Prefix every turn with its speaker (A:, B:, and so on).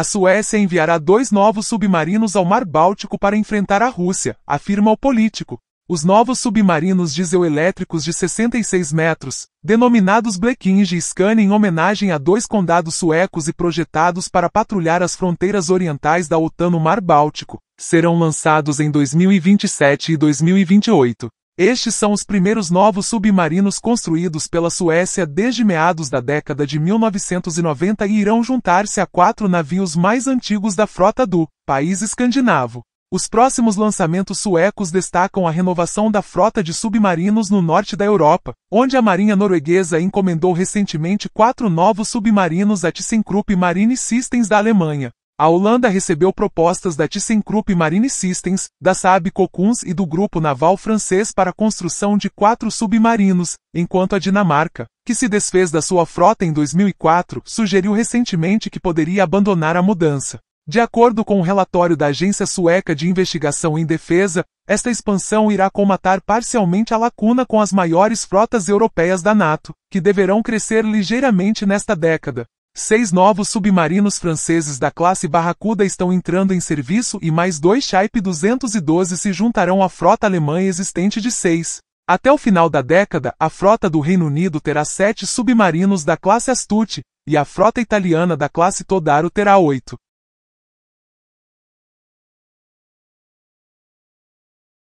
A: A Suécia enviará dois novos submarinos ao Mar Báltico para enfrentar a Rússia, afirma o político. Os novos submarinos dieselétricos de 66 metros, denominados Blekinge e Skane em homenagem a dois condados suecos e projetados para patrulhar as fronteiras orientais da OTAN no Mar Báltico, serão lançados em 2027 e 2028. Estes são os primeiros novos submarinos construídos pela Suécia desde meados da década de 1990 e irão juntar-se a quatro navios mais antigos da frota do país escandinavo. Os próximos lançamentos suecos destacam a renovação da frota de submarinos no norte da Europa, onde a Marinha Norueguesa encomendou recentemente quatro novos submarinos à ThyssenKrupp Marine Systems da Alemanha. A Holanda recebeu propostas da ThyssenKrupp Marine Systems, da Saab Cocuns e do grupo naval francês para a construção de quatro submarinos, enquanto a Dinamarca, que se desfez da sua frota em 2004, sugeriu recentemente que poderia abandonar a mudança. De acordo com o um relatório da Agência Sueca de Investigação em Defesa, esta expansão irá comatar parcialmente a lacuna com as maiores frotas europeias da NATO, que deverão crescer ligeiramente nesta década. Seis novos submarinos franceses da classe Barracuda estão entrando em serviço e mais dois Shaip 212 se juntarão à frota alemã existente de seis. Até o final da década, a frota do Reino Unido terá sete submarinos da classe Astute, e a frota italiana da classe Todaro terá oito.